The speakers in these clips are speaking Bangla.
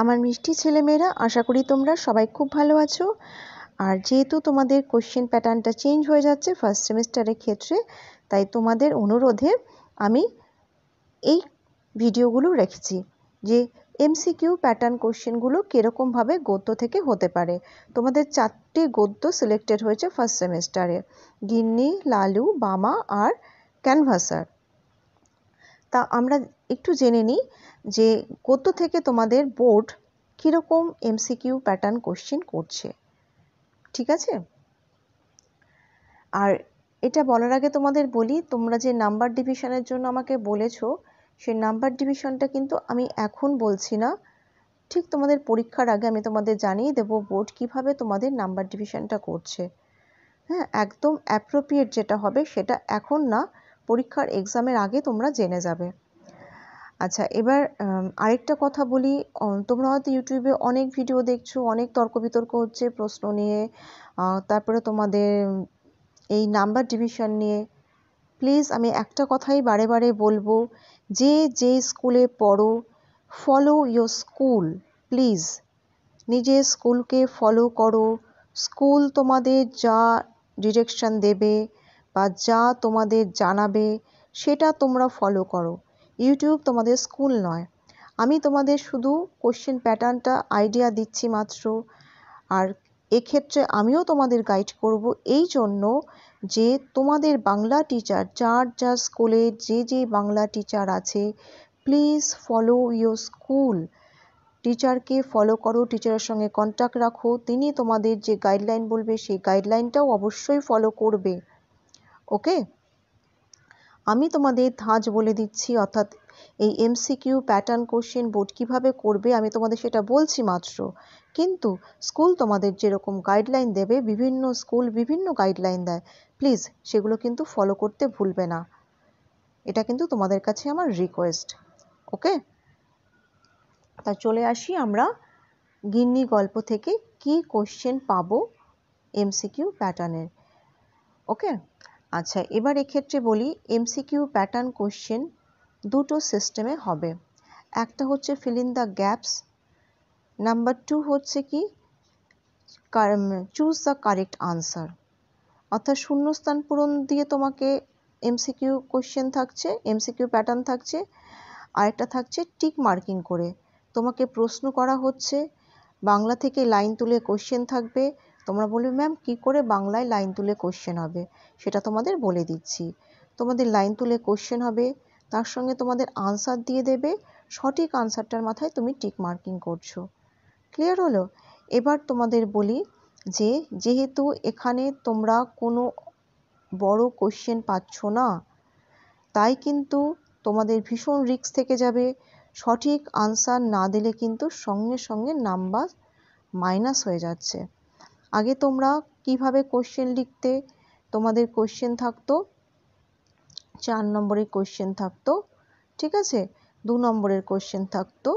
আমার মিষ্টি ছেলেমেয়েরা আশা করি তোমরা সবাই খুব ভালো আছো আর যেহেতু তোমাদের কোশ্চেন প্যাটার্নটা চেঞ্জ হয়ে যাচ্ছে ফার্স্ট সেমিস্টারের ক্ষেত্রে তাই তোমাদের অনুরোধে আমি এই ভিডিওগুলো রেখেছি যে এমসিকিউ প্যাটার্ন কোশ্চেনগুলো কীরকমভাবে গদ্য থেকে হতে পারে তোমাদের চারটি গদ্য সিলেক্টেড হয়েছে ফার্স্ট সেমিস্টারে গিন্নি লালু বামা আর ক্যানভাসার তা আমরা একটু জেনে নিই যে কত থেকে তোমাদের বোর্ড কীরকম এমসিকিউ প্যাটার্ন কোশ্চিন করছে ঠিক আছে আর এটা বলার আগে তোমাদের বলি তোমরা যে নাম্বার ডিভিশনের জন্য আমাকে বলেছো সেই নাম্বার ডিভিশনটা কিন্তু আমি এখন বলছি না ঠিক তোমাদের পরীক্ষার আগে আমি তোমাদের জানিয়ে দেবো বোর্ড কিভাবে তোমাদের নাম্বার ডিভিশনটা করছে হ্যাঁ একদম অ্যাপ্রোপ্রিয়েট যেটা হবে সেটা এখন না পরীক্ষার এক্সামের আগে তোমরা জেনে যাবে আচ্ছা এবার আরেকটা কথা বলি তোমরা হয়তো ইউটিউবে অনেক ভিডিও দেখছো অনেক তর্ক বিতর্ক হচ্ছে প্রশ্ন নিয়ে তারপরে তোমাদের এই নাম্বার ডিভিশন নিয়ে প্লিজ আমি একটা কথাই বারে বারে বলবো যে যে স্কুলে পড়ো ফলো ইয়োর স্কুল প্লিজ নিজের স্কুলকে ফলো করো স্কুল তোমাদের যা ডিরেকশন দেবে বা যা তোমাদের জানাবে সেটা তোমরা ফলো করো ইউটিউব তোমাদের স্কুল নয় আমি তোমাদের শুধু কোশ্চেন প্যাটার্নটা আইডিয়া দিচ্ছি মাত্র আর এক্ষেত্রে আমিও তোমাদের গাইড করব এই জন্য যে তোমাদের বাংলা টিচার যার যার স্কুলে যে যে বাংলা টিচার আছে প্লিজ ফলো ইয়োর স্কুল টিচারকে ফলো করো টিচারের সঙ্গে কন্ট্যাক্ট রাখো তিনি তোমাদের যে গাইডলাইন বলবে সেই গাইডলাইনটাও অবশ্যই ফলো করবে ওকে আমি তোমাদের ধাঁচ বলে দিচ্ছি অর্থাৎ এই এমসিকিউ প্যাটার্ন কোশ্চেন বোর্ড কীভাবে করবে আমি তোমাদের সেটা বলছি মাত্র কিন্তু স্কুল তোমাদের যেরকম গাইডলাইন দেবে বিভিন্ন স্কুল বিভিন্ন গাইডলাইন দেয় প্লিজ সেগুলো কিন্তু ফলো করতে ভুলবে না এটা কিন্তু তোমাদের কাছে আমার রিকোয়েস্ট ওকে তা চলে আসি আমরা গিন্নি গল্প থেকে কি কোশ্চেন পাবো এমসিকিউ প্যাটার্নের ওকে আচ্ছা এবার এক্ষেত্রে বলি এমসিকিউ প্যাটার্ন কোশ্চেন দুটো সিস্টেমে হবে একটা হচ্ছে filling the gaps number two হচ্ছে কি চুজ দ্য কারেক্ট আনসার অর্থাৎ শূন্যস্থান পূরণ দিয়ে তোমাকে এমসিকিউ কোশ্চেন থাকছে এমসিকিউ প্যাটার্ন থাকছে আরেকটা থাকছে টিক মার্কিং করে তোমাকে প্রশ্ন করা হচ্ছে বাংলা থেকে লাইন তুলে কোশ্চেন থাকবে তোমরা বলবে ম্যাম কী করে বাংলায় লাইন তুলে কোশ্চেন হবে সেটা তোমাদের বলে দিচ্ছি তোমাদের লাইন তুলে কোশ্চেন হবে তার সঙ্গে তোমাদের আনসার দিয়ে দেবে সঠিক আনসারটার মাথায় তুমি টিক মার্কিং করছো ক্লিয়ার হলো এবার তোমাদের বলি যে যেহেতু এখানে তোমরা কোনো বড় কোশ্চেন পাচ্ছ না তাই কিন্তু তোমাদের ভীষণ রিক্স থেকে যাবে সঠিক আনসার না দিলে কিন্তু সঙ্গে সঙ্গে নাম্বার মাইনাস হয়ে যাচ্ছে আগে তোমরা কিভাবে কোশ্চেন লিখতে তোমাদের কোশ্চেন থাকতো চার নম্বরের কোশ্চেন থাকতো ঠিক আছে দু নম্বরের কোশ্চেন থাকতো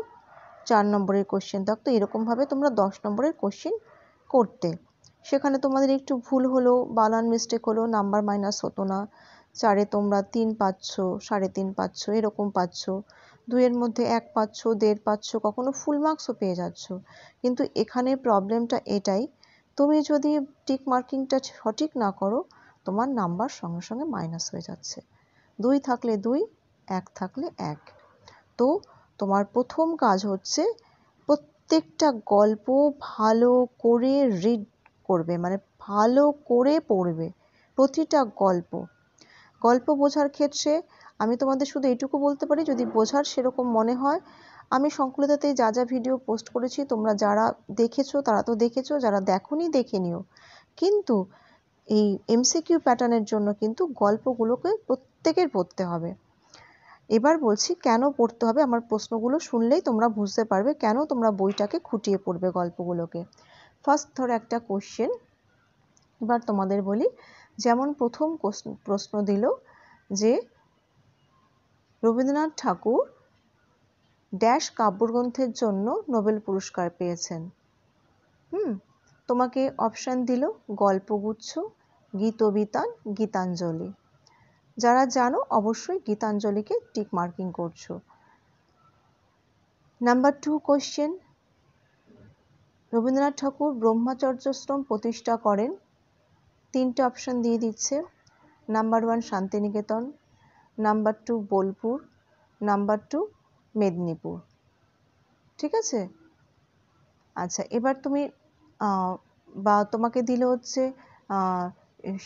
চার নম্বরের কোশ্চেন থাকতো এরকমভাবে তোমরা দশ নম্বরের কোশ্চেন করতে সেখানে তোমাদের একটু ভুল হলো বালান মিস্টেক হলো নাম্বার মাইনাস হতো না চারে তোমরা তিন পাচ্ছ সাড়ে তিন পাচ্ছ এরকম পাচ্ছ দুইয়ের মধ্যে এক পাচ্ছ দেড় পাচ্ছ কখনো ফুল মার্কসও পেয়ে যাচ্ছ কিন্তু এখানে প্রবলেমটা এটাই তুমি যদি টিক মার্কিংটা সঠিক না করো তোমার নাম্বার সঙ্গে সঙ্গে মাইনাস হয়ে যাচ্ছে দুই থাকলে দুই এক থাকলে এক তো তোমার প্রথম কাজ হচ্ছে প্রত্যেকটা গল্প ভালো করে রিড করবে মানে ভালো করে পড়বে প্রতিটা গল্প গল্প বোঝার ক্ষেত্রে আমি তোমাদের শুধু এইটুকু বলতে পারি যদি বোঝার সেরকম মনে হয় আমি সংকুলতাতেই যা যা ভিডিও পোস্ট করেছি তোমরা যারা দেখেছো তারা তো দেখেছো যারা দেখোনি দেখে নিও কিন্তু এই এমসিকিউ প্যাটার্নের জন্য কিন্তু গল্পগুলোকে প্রত্যেকের পড়তে হবে এবার বলছি কেন পড়তে হবে আমার প্রশ্নগুলো শুনলেই তোমরা বুঝতে পারবে কেন তোমরা বইটাকে খুঁটিয়ে পড়বে গল্পগুলোকে ফার্স্ট ধর একটা কোশ্চেন এবার তোমাদের বলি যেমন প্রথম প্রশ্ন দিল যে রবীন্দ্রনাথ ঠাকুর ড্যাশ কাব্যগ্রন্থের জন্য নোবেল পুরস্কার পেয়েছেন হুম তোমাকে অপশান দিল গল্পগুচ্ছ গীতবিতান গীতাঞ্জলি যারা জানো অবশ্যই গীতাঞ্জলিকে টিক মার্কিং করছো number two question Rabindranath Tagore ব্রহ্মাচর্যশ্রম প্রতিষ্ঠা করেন তিনটে অপশান দিয়ে দিচ্ছে number one Santiniketan number two Bolpur number two Medinipur ঠিক আছে আচ্ছা এবার তুমি বা তোমাকে দিলে হচ্ছে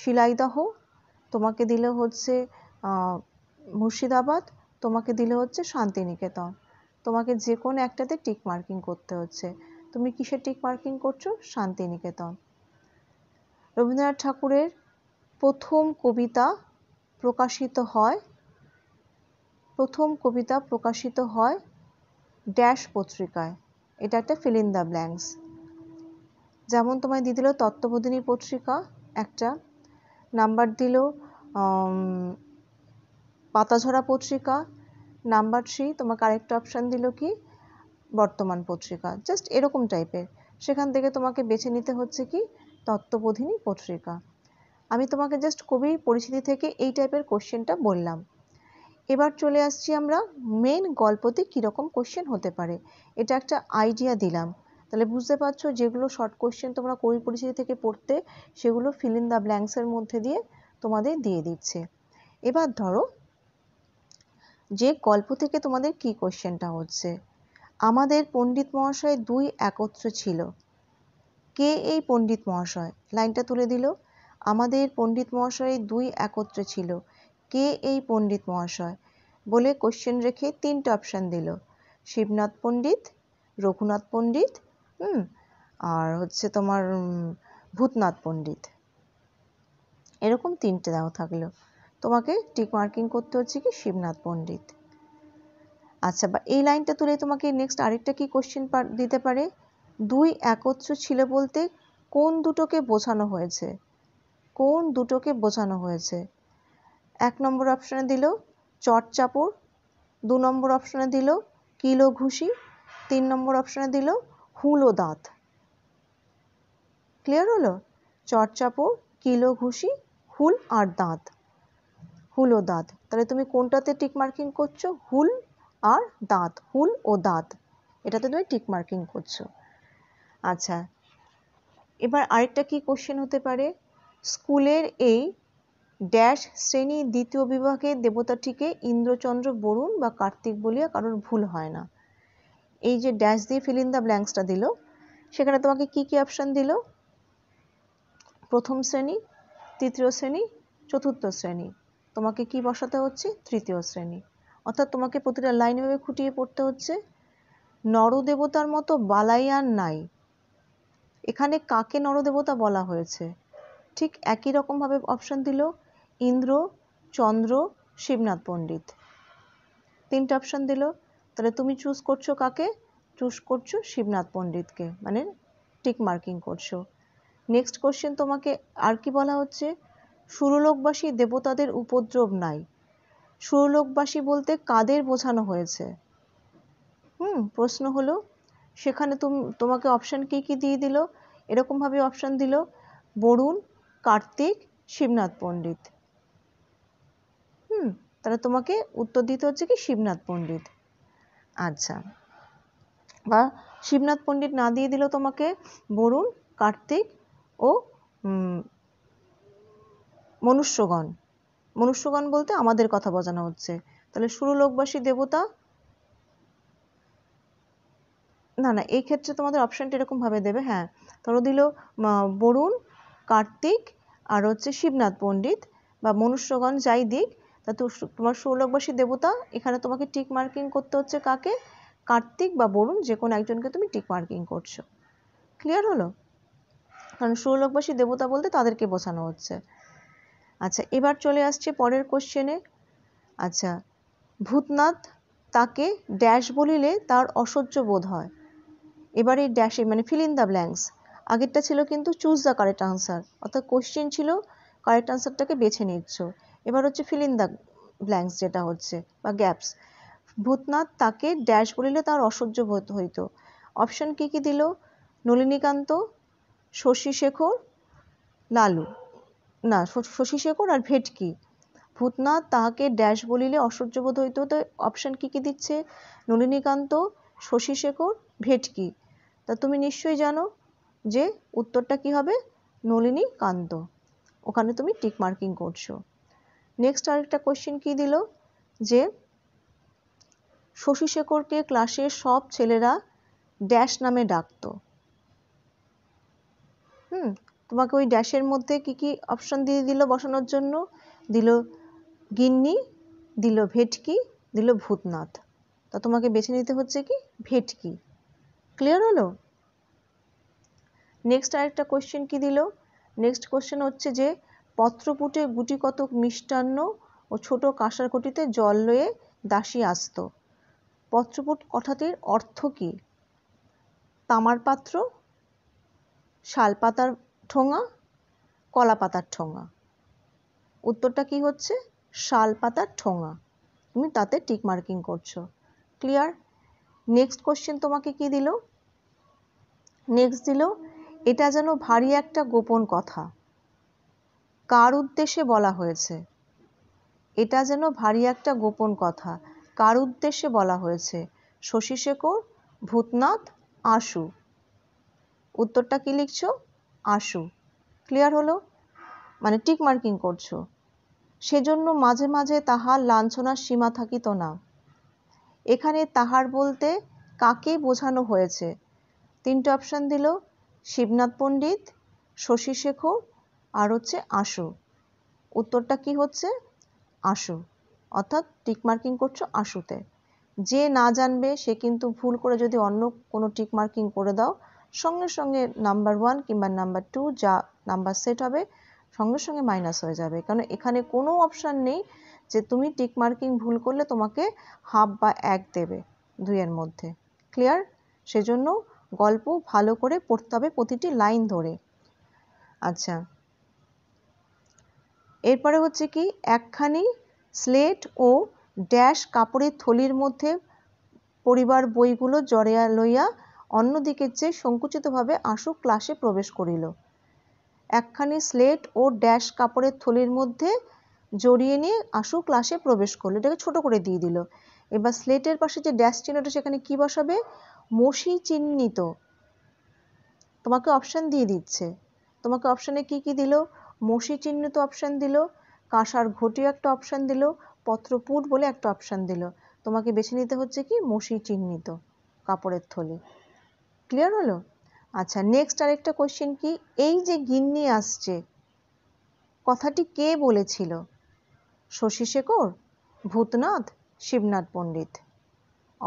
শিলাইদহ তোমাকে দিলে হচ্ছে মুর্শিদাবাদ তোমাকে দিলে হচ্ছে শান্তিনিকেতন তোমাকে যে কোনো একটাতে টিক মার্কিং করতে হচ্ছে তুমি কিসে টিক মার্কিং করছো শান্তিনিকেতন রবীন্দ্রনাথ ঠাকুরের প্রথম কবিতা প্রকাশিত হয় প্রথম কবিতা প্রকাশিত হয় ড্যাশ পত্রিকায় এটা একটা ফিল ইন দ্য ব্ল্যাঙ্কস যেমন তোমায় দিয়ে দিল তত্ত্ববোধিনী পত্রিকা একটা নাম্বার দিল পাতাঝরা পত্রিকা নাম্বার থ্রি তোমাকে আরেকটা অপশান দিল কি বর্তমান পত্রিকা জাস্ট এরকম টাইপের সেখান থেকে তোমাকে বেছে নিতে হচ্ছে কি তত্ত্ববোধিনী পত্রিকা আমি তোমাকে জাস্ট কবির পরিচিতি থেকে এই টাইপের কোশ্চেনটা বললাম এবার চলে আসছি আমরা মেন গল্পতে কীরকম কোশ্চেন হতে পারে এটা একটা আইডিয়া দিলাম তাহলে বুঝতে পারছো যেগুলো শর্ট কোশ্চেন তোমরা কবি পরিচিতি থেকে পড়তে সেগুলো ফিল ইন দ্য ব্ল্যাঙ্কসের মধ্যে দিয়ে তোমাদের দিয়ে দিচ্ছে এবার ধরো যে গল্প থেকে তোমাদের কি কোশ্চেনটা হচ্ছে আমাদের পণ্ডিত মহাশয় দুই একত্র ছিল কে এই পণ্ডিত মহাশয় লাইনটা তুলে দিল আমাদের পণ্ডিত মহাশয় দুই একত্র ছিল কে এই পণ্ডিত মহাশয় বলে কোশ্চেন রেখে তিনটে অপশান দিল শিবনাথ পণ্ডিত রঘুনাথ পণ্ডিত হুম আর হচ্ছে তোমার ভূতনাথ পণ্ডিত এরকম তিনটে দেওয়া থাকলো তোমাকে টিক মার্কিং করতে হচ্ছে কি শিবনাথ পণ্ডিত আচ্ছা বা এই লাইনটা তুলে তোমাকে নেক্সট আরেকটা কি কোশ্চেন দিতে পারে দুই একত্র ছিল বলতে কোন দুটোকে বোঝানো হয়েছে কোন দুটোকে বোঝানো হয়েছে এক নম্বর অপশানে দিল চটচাপড় দু নম্বর অপশানে দিল কিলো ঘুষি তিন নম্বর অপশানে দিল হুলো দাঁত ক্লিয়ার হলো চটচাপড় কিলো ঘুষি হুল আর দাঁত হুল ও দাঁত তাহলে তুমি কোনটাতে টিক মার্কিং করছো হুল আর দাঁত হুল ও দাঁত এটাতে তুমি টিক মার্কিং করছো আচ্ছা এবার আরেকটা কি কোশ্চেন হতে পারে স্কুলের এই ড্যাশ শ্রেণী দ্বিতীয় বিভাগে দেবতাটিকে ইন্দ্রচন্দ্র বরুণ বা কার্তিক বলিয়া কারোর ভুল হয় না এই যে ড্যাশ দিয়ে ফিল ইন দ্য ব্ল্যাঙ্কসটা দিল সেখানে তোমাকে কি কি অপশান দিল প্রথম শ্রেণী তৃতীয় শ্রেণী চতুর্থ শ্রেণী তোমাকে কি বসাতে হচ্ছে তৃতীয় শ্রেণী অর্থাৎ তোমাকে প্রতিটা লাইন এভাবে খুঁটিয়ে পড়তে হচ্ছে নরদেবতার মতো আর নাই এখানে কাকে নরদেবতা বলা হয়েছে ঠিক একই রকমভাবে অপশন দিল ইন্দ্র চন্দ্র শিবনাথ পণ্ডিত তিনটে অপশান দিল তাহলে তুমি চুজ করছো কাকে চুজ করছো শিবনাথ পণ্ডিতকে মানে টিক মার্কিং করছো নেক্সট কোশ্চেন তোমাকে আর কি বলা হচ্ছে সুরলোকবাসী দেবতাদের উপদ্রব নাই সুরলোকবাসী বলতে কাদের বোঝানো হয়েছে হুম প্রশ্ন হলো সেখানে তোমাকে অপশান কি কি দিয়ে দিল এরকমভাবে অপশান দিল বরুণ কার্তিক শিবনাথ পণ্ডিত হুম তাহলে তোমাকে উত্তর দিতে হচ্ছে কি শিবনাথ পণ্ডিত আচ্ছা বা শিবনাথ পণ্ডিত না দিয়ে দিল তোমাকে বরুণ কার্তিক ও মনুষ্যগণ মনুষ্যগণ বলতে আমাদের কথা বোঝানো হচ্ছে তাহলে লোকবাসী দেবতা না না এই ক্ষেত্রে তোমাদের অপশনটা ভাবে দেবে হ্যাঁ ধরো দিল বরুণ কার্তিক আর হচ্ছে শিবনাথ পণ্ডিত বা মনুষ্যগণ যাই দিক তা তোমার ষোলকবাসী দেবতা এখানে তোমাকে টিক মার্কিং করতে হচ্ছে কাকে কার্তিক বা বরুণ যে কোনো একজনকে তুমি টিক মার্কিং করছো ক্লিয়ার হলো কারণ ষোলকবাসী দেবতা বলতে তাদেরকে বোঝানো হচ্ছে আচ্ছা এবার চলে আসছে পরের কোশ্চেনে আচ্ছা ভূতনাথ তাকে ড্যাশ বলিলে তার অসহ্য বোধ হয় এবার এই ড্যাশে মানে ফিল ইন দ্য ব্ল্যাঙ্কস আগেরটা ছিল কিন্তু চুজ দ্য কারেক্ট আনসার অর্থাৎ কোশ্চেন ছিল কারেক্ট আনসারটাকে বেছে নিচ্ছ এবার হচ্ছে ফিলিন ইন দ্য ব্ল্যাঙ্কস যেটা হচ্ছে বা গ্যাপস ভূতনাথ তাকে ড্যাশ বলিলে তার অসহ্য বোধ হইত অপশন কি কি দিল নলিনীকান্ত শশী শেখর লালু না শশী শেখর আর ভেটকি ভূতনাথ তাহাকে ড্যাশ বলিলে অসহ্য বোধ হইত তো অপশন কি কি দিচ্ছে নলিনীকান্ত শশী শেখর ভেটকি তা তুমি নিশ্চয়ই জানো যে উত্তরটা কি হবে নলিনীকান্ত ওখানে তুমি টিক মার্কিং করছো নেক্সট আরেকটা কোশ্চেন কি দিল যে শশী শেখরকে ক্লাসের সব ছেলেরা ড্যাশ নামে ডাকত হুম তোমাকে ওই ড্যাশের মধ্যে কি কি অপশন দিয়ে দিল বসানোর জন্য দিল গিন্নি দিল ভেটকি দিল ভূতনাথ তা তোমাকে বেছে নিতে হচ্ছে কি ভেটকি ক্লিয়ার হলো নেক্সট আরেকটা কোশ্চেন কি দিল নেক্সট কোশ্চেন হচ্ছে যে পত্রপুটে গুটিকতক মিষ্টান্ন ও ছোট কাঁসার ঘটিতে জল লয়ে দাসী আসত পত্রপুট কথাটির অর্থ কী তামার পাত্র শালপাতার ঠোঙা কলাপাতার ঠোঙা উত্তরটা কি হচ্ছে শালপাতার ঠোঙা তুমি তাতে টিক মার্কিং করছো ক্লিয়ার নেক্সট কোশ্চেন তোমাকে কি দিল নেক্সট দিল এটা যেন ভারী একটা গোপন কথা কার উদ্দেশ্যে বলা হয়েছে এটা যেন ভারী একটা গোপন কথা কার উদ্দেশ্যে বলা হয়েছে শশী শেখর ভূতনাথ আশু উত্তরটা কি লিখছ আশু ক্লিয়ার হলো মানে টিক মার্কিং করছো সেজন্য মাঝে মাঝে তাহার লাঞ্ছনার সীমা থাকিত না এখানে তাহার বলতে কাকে বোঝানো হয়েছে তিনটে অপশান দিল শিবনাথ পণ্ডিত শশী শেখর আর হচ্ছে আসো উত্তরটা কি হচ্ছে আসো অর্থাৎ টিক মার্কিং করছো আসুতে যে না জানবে সে কিন্তু ভুল করে যদি অন্য কোনো টিক মার্কিং করে দাও সঙ্গে সঙ্গে নাম্বার ওয়ান কিংবা নাম্বার টু যা নাম্বার সেট হবে সঙ্গে সঙ্গে মাইনাস হয়ে যাবে কারণ এখানে কোনো অপশান নেই যে তুমি টিক মার্কিং ভুল করলে তোমাকে হাফ বা এক দেবে দুইয়ের মধ্যে ক্লিয়ার সেজন্য গল্প ভালো করে পড়তে হবে প্রতিটি লাইন ধরে আচ্ছা এরপরে হচ্ছে কি একখানি স্লেট ও ড্যাশ কাপড়ের থলির মধ্যে পরিবার বইগুলো জড়িয়া লইয়া অন্যদিকের চেয়ে সংকুচিতভাবে আশু ক্লাসে প্রবেশ করিল একখানি স্লেট ও ড্যাশ কাপড়ের থলির মধ্যে জড়িয়ে নিয়ে আশু ক্লাসে প্রবেশ করলো এটাকে ছোট করে দিয়ে দিল এবার স্লেটের পাশে যে ড্যাশ চিহ্নটা সেখানে কি বসাবে মসি চিহ্নিত তোমাকে অপশান দিয়ে দিচ্ছে তোমাকে অপশানে কি কি দিল মসি চিহ্নিত অপশান দিল কাঁসার ঘটি একটা অপশান দিল পত্রপুট বলে একটা অপশান দিল তোমাকে বেছে নিতে হচ্ছে কি মসি চিহ্নিত কাপড়ের থলি ক্লিয়ার হলো আচ্ছা নেক্সট আরেকটা কোয়েশ্চেন কি এই যে গিন্নি আসছে কথাটি কে বলেছিল শশী শেখর ভূতনাথ শিবনাথ পণ্ডিত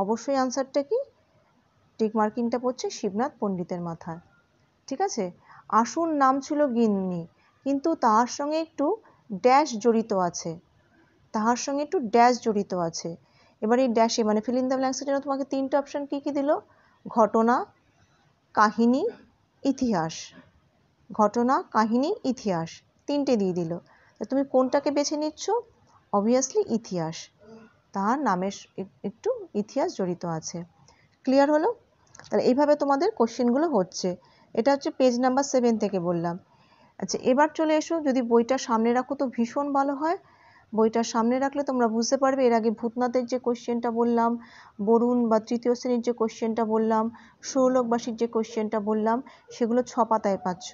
অবশ্যই আনসারটা কি টিক মার্কিংটা পড়ছে শিবনাথ পণ্ডিতের মাথায় ঠিক আছে আসুন নাম ছিল গিন্নি কিন্তু তাহার সঙ্গে একটু ড্যাশ জড়িত আছে তাহার সঙ্গে একটু ড্যাশ জড়িত আছে এবার এই ড্যাশে মানে ফিল ইন দ্য ব্ল্যাঙ্কসের জন্য তোমাকে তিনটে অপশান কী কী দিল ঘটনা কাহিনী ইতিহাস ঘটনা কাহিনী ইতিহাস তিনটে দিয়ে দিল তুমি কোনটাকে বেছে নিচ্ছ অবভিয়াসলি ইতিহাস তাহার নামের একটু ইতিহাস জড়িত আছে ক্লিয়ার হলো তাহলে এইভাবে তোমাদের কোশ্চেনগুলো হচ্ছে এটা হচ্ছে পেজ নাম্বার সেভেন থেকে বললাম আচ্ছা এবার চলে এসো যদি বইটা সামনে রাখো তো ভীষণ ভালো হয় বইটা সামনে রাখলে তোমরা বুঝতে পারবে এর আগে ভূতনাথের যে কোশ্চেনটা বললাম বরুণ বা তৃতীয় শ্রেণীর যে কোশ্চেনটা বললাম ষোলোকবাসীর যে কোশ্চেনটা বললাম সেগুলো ছ পাতায় পাচ্ছ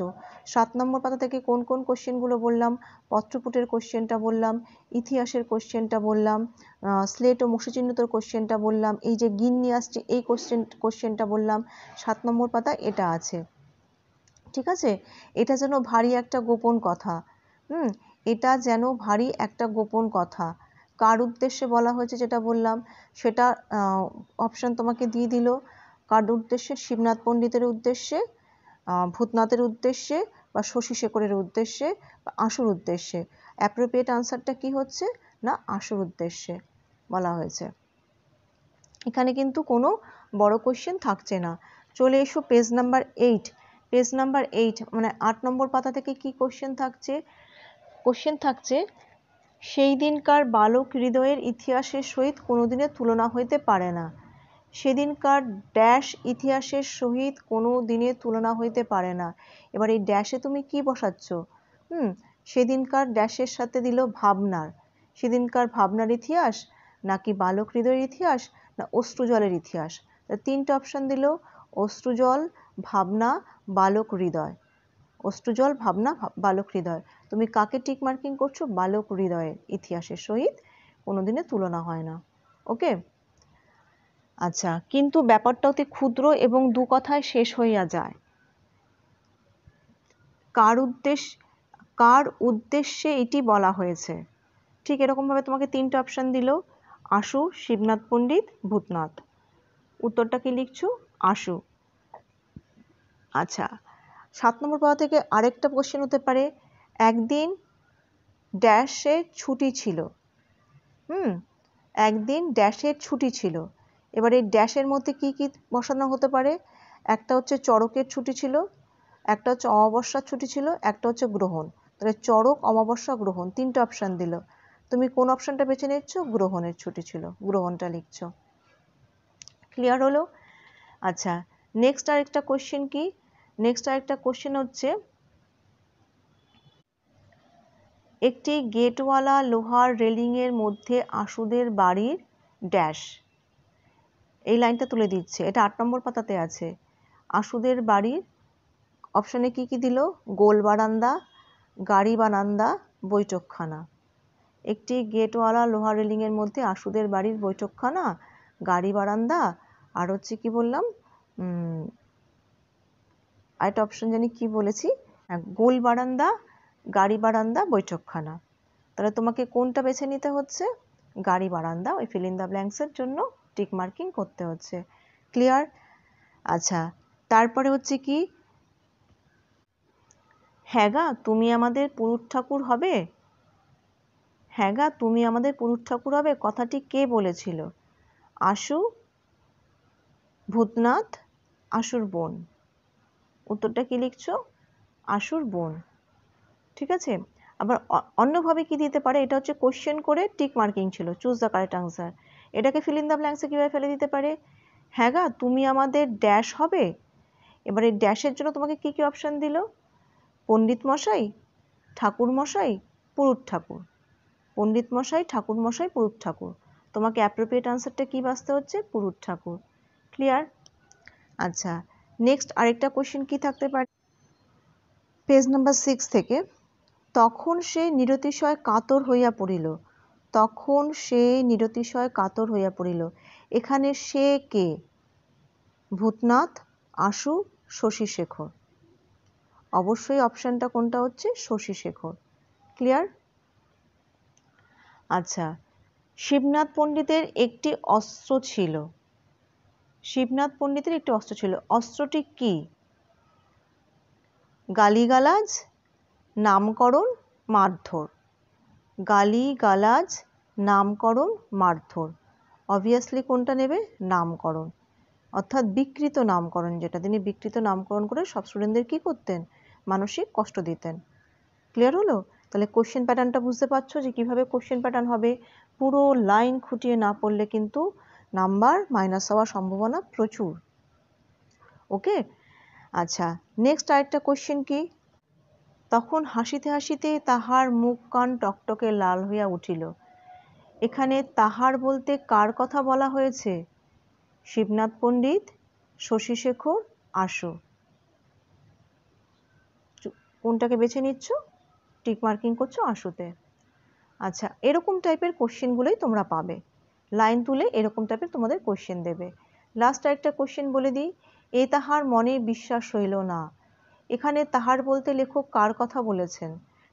সাত নম্বর পাতা থেকে কোন কোন কোশ্চেনগুলো বললাম পত্রপুটের কোশ্চেনটা বললাম ইতিহাসের কোশ্চেনটা বললাম স্লেট ও মুখচিহ্নতর কোশ্চেনটা বললাম এই যে গিন্নি আসছে এই কোশ্চেন কোশ্চেনটা বললাম সাত নম্বর পাতা এটা আছে ঠিক আছে এটা যেন ভারী একটা গোপন কথা হুম এটা যেন ভারী একটা গোপন কথা কার উদ্দেশ্যে বলা হয়েছে যেটা বললাম সেটা অপশান তোমাকে দিয়ে দিল কার উদ্দেশ্যে শিবনাথ পণ্ডিতের উদ্দেশ্যে ভূতনাথের উদ্দেশ্যে বা শশী শেখরের উদ্দেশ্যে বা আশুর উদ্দেশ্যে অ্যাপ্রোপ্রিয়েট আনসারটা কি হচ্ছে না আশুর উদ্দেশ্যে বলা হয়েছে এখানে কিন্তু কোনো বড় কোয়েশ্চেন থাকছে না চলে এসো page number eight page number eight মানে আট নম্বর পাতা থেকে কি কোশ্চেন থাকছে কোশ্চেন থাকছে সেই দিনকার বালক হৃদয়ের ইতিহাসের সহিত কোনোদিনের তুলনা হইতে পারে না সেদিনকার ড্যাশ ইতিহাসের সহিত কোনো দিনের তুলনা হইতে পারে না এবার এই ড্যাশে তুমি কি বসাচ্ছ হুম সেদিনকার ড্যাশের সাথে দিল ভাবনার সেদিনকার ভাবনার ইতিহাস নাকি বালক হৃদয়ের ইতিহাস না অশ্রুজলের ইতিহাস তিনটে অপশান দিল অশ্রুজল ভাবনা বালক হৃদয় অষ্টজল ভাবনা বালক হৃদয় তুমি কাকে টিক মার্কিং করছো বালক হৃদয়ের ইতিহাসের সহিত কোনোদিনে তুলনা হয় না ওকে আচ্ছা কিন্তু ব্যাপারটা অতি ক্ষুদ্র এবং দু কথায় শেষ হইয়া যায় কার উদ্দেশ্য কার উদ্দেশ্যে এটি বলা হয়েছে ঠিক এরকমভাবে তোমাকে তিনটে অপশান দিল আশু শিবনাথ পণ্ডিত ভূতনাথ উত্তরটা কি লিখছো আশু আচ্ছা সাত নম্বর পাওয়া থেকে আরেকটা কোশ্চেন হতে পারে একদিন ড্যাশের ছুটি ছিল হুম একদিন ড্যাশের ছুটি ছিল এবার এই ড্যাশের মধ্যে কি কি বসানো হতে পারে একটা হচ্ছে চড়কের ছুটি ছিল একটা হচ্ছে অমাবস্যার ছুটি ছিল একটা হচ্ছে গ্রহণ তাহলে চড়ক অমাবস্যা গ্রহণ তিনটে অপশান দিল তুমি কোন অপশানটা বেছে নিচ্ছ গ্রহণের ছুটি ছিল গ্রহণটা লিখছ ক্লিয়ার হলো আচ্ছা নেক্সট আরেকটা কোশ্চেন কি নেক্সট আরেকটা কোশ্চেন হচ্ছে একটি গেটওয়ালা লোহার রেলিংয়ের মধ্যে আশুদের বাড়ির ড্যাশ এই লাইনটা তুলে দিচ্ছে এটা আট নম্বর পাতাতে আছে আশুদের বাড়ির অপশানে কি কি দিল গোল বারান্দা গাড়ি বারান্দা বৈঠকখানা একটি গেটওয়ালা লোহার রেলিংয়ের মধ্যে আশুদের বাড়ির বৈঠকখানা গাড়ি বারান্দা আর হচ্ছে কি বললাম আরেকটা অপশন জানি কি বলেছি হ্যাঁ গোল বারান্দা গাড়ি বারান্দা বৈঠকখানা তাহলে তোমাকে কোনটা বেছে নিতে হচ্ছে গাড়ি বারান্দা ওই ফিল ইন দ্য ব্ল্যাঙ্কসের জন্য টিক মার্কিং করতে হচ্ছে ক্লিয়ার আচ্ছা তারপরে হচ্ছে কি হ্যাঁ গা তুমি আমাদের পুরুত ঠাকুর হবে হ্যাঁ গা তুমি আমাদের পুরুত ঠাকুর হবে কথাটি কে বলেছিল আশু ভূতনাথ আশুর বোন উত্তরটা কি লিখছো আশুর বোন ঠিক আছে আবার অন্যভাবে কি দিতে পারে এটা হচ্ছে কোশ্চেন করে টিক মার্কিং ছিল চুজ দ্য কারেক্ট আনসার এটাকে ফিল ইন দ্য ব্ল্যাঙ্কসে কীভাবে ফেলে দিতে পারে হ্যাঁ গা তুমি আমাদের ড্যাশ হবে এবার এই ড্যাশের জন্য তোমাকে কি কি অপশান দিল পণ্ডিত মশাই ঠাকুর মশাই পুরুত ঠাকুর পণ্ডিত মশাই ঠাকুর মশাই পুরুত ঠাকুর তোমাকে অ্যাপ্রোপ্রিয়েট আনসারটা কি বাঁচতে হচ্ছে পুরুত ঠাকুর ক্লিয়ার আচ্ছা নেক্সট আরেকটা কোশ্চেন কি থাকতে পারে পেজ নাম্বার সিক্স থেকে তখন সে নিরতিশয় কাতর হইয়া পড়িল তখন সে নিরতিশয় কাতর হইয়া পড়িল এখানে সে কে ভূতনাথ আশু শশী শেখর অবশ্যই অপশানটা কোনটা হচ্ছে শশী শেখর ক্লিয়ার আচ্ছা শিবনাথ পণ্ডিতের একটি অস্ত্র ছিল শিবনাথ পণ্ডিতের একটি অস্ত্র ছিল অস্ত্রটি কি গালিগালাজ নামকরণ মারধর গালিগালাজ নামকরণ মারধর অবভিয়াসলি কোনটা নেবে নামকরণ অর্থাৎ বিকৃত নামকরণ যেটা তিনি বিকৃত নামকরণ করে সব স্টুডেন্টদের কী করতেন মানসিক কষ্ট দিতেন ক্লিয়ার হলো তাহলে কোশ্চেন প্যাটার্নটা বুঝতে পারছো যে কিভাবে কোশ্চেন প্যাটার্ন হবে পুরো লাইন খুঁটিয়ে না পড়লে কিন্তু নাম্বার মাইনাস হওয়ার সম্ভাবনা প্রচুর ওকে আচ্ছা নেক্সট আরেকটা কোশ্চেন কি তখন হাসিতে হাসিতে তাহার মুখ কান টকটকে লাল হইয়া উঠিল এখানে তাহার বলতে কার কথা বলা হয়েছে শিবনাথ পণ্ডিত শশী শেখর আশু কোনটাকে বেছে নিচ্ছ টিক মার্কিং করছো আশুতে আচ্ছা এরকম টাইপের কোশ্চেনগুলোই তোমরা পাবে লাইন তুলে এরকম টাইপের তোমাদের কোশ্চেন দেবে লাস্ট আরেকটা কোশ্চেন বলে দিই এ তাহার মনে বিশ্বাস হইল না এখানে তাহার বলতে লেখক কার কথা বলেছেন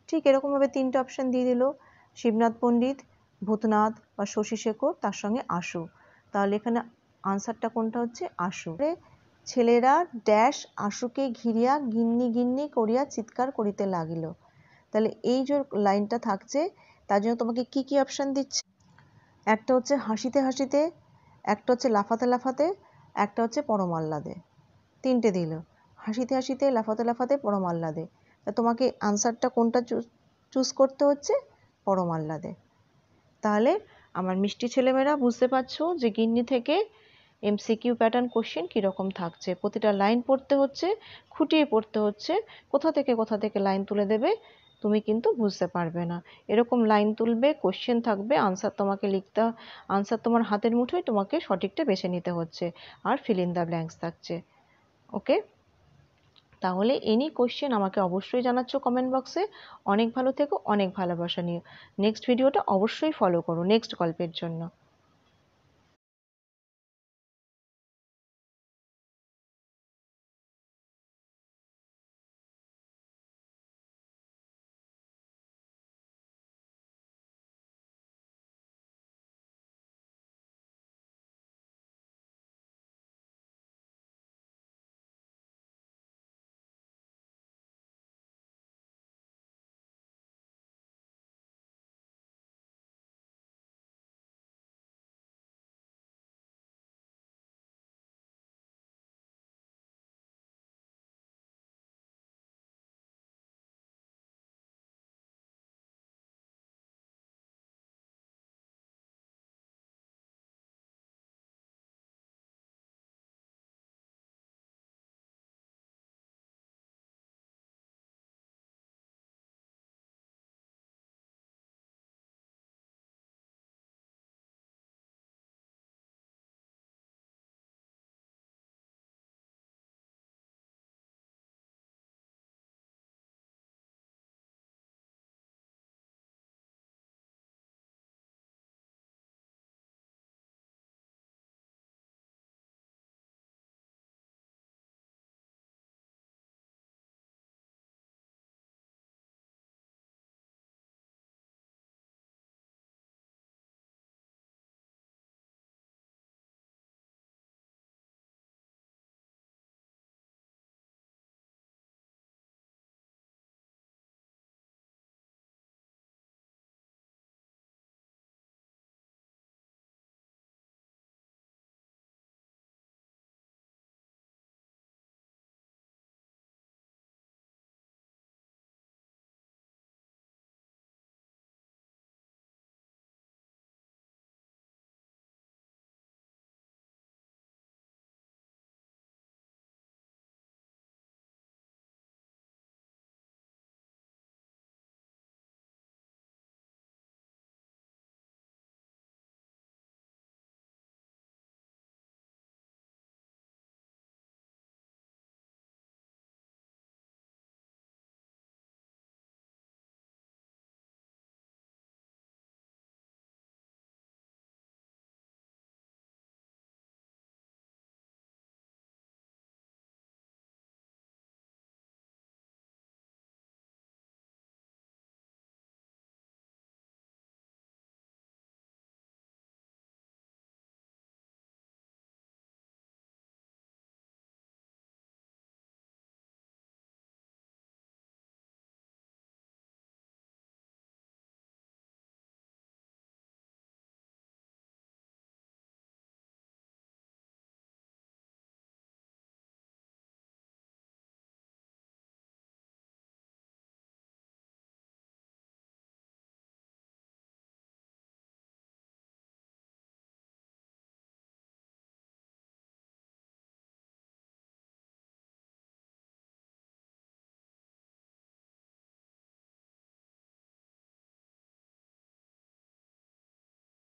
ঠিক এরকমভাবে তিনটে অপশান দিয়ে দিল শিবনাথ পণ্ডিত ভূতনাথ বা শশী শেখর তার সঙ্গে আশু তাহলে এখানে আনসারটা কোনটা হচ্ছে আশু ছেলেরা ড্যাশ আশুকে ঘিরিয়া গিন্নি গিন্নি করিয়া চিৎকার করিতে লাগিল তাহলে এই যে লাইনটা থাকছে তার জন্য তোমাকে কি কি অপশান দিচ্ছে একটা হচ্ছে হাসিতে হাসিতে একটা হচ্ছে লাফাতে লাফাতে একটা হচ্ছে পরম আহ্লাদে তিনটে দিল হাসিতে হাসিতে লাফাতে লাফাতে পরম আহ্লাদে তা তোমাকে আনসারটা কোনটা চুজ করতে হচ্ছে পরম আহ্লাদে তাহলে আমার মিষ্টি ছেলেমেয়েরা বুঝতে পারছো যে গিন্নি থেকে এমসিকিউ প্যাটার্ন কোশ্চেন কীরকম থাকছে প্রতিটা লাইন পড়তে হচ্ছে খুঁটিয়ে পড়তে হচ্ছে কোথা থেকে কোথা থেকে লাইন তুলে দেবে তুমি কিন্তু বুঝতে পারবে না এরকম লাইন তুলবে কোশ্চেন থাকবে আনসার তোমাকে লিখতে আনসার তোমার হাতের মুঠোয় তোমাকে সঠিকটা বেছে নিতে হচ্ছে আর ফিল ইন দ্য ব্ল্যাঙ্কস থাকছে ওকে তাহলে এনি কোশ্চেন আমাকে অবশ্যই জানাচ্ছ কমেন্ট বক্সে অনেক ভালো থেকো অনেক ভালোবাসা নিও নেক্সট ভিডিওটা অবশ্যই ফলো করো নেক্সট গল্পের জন্য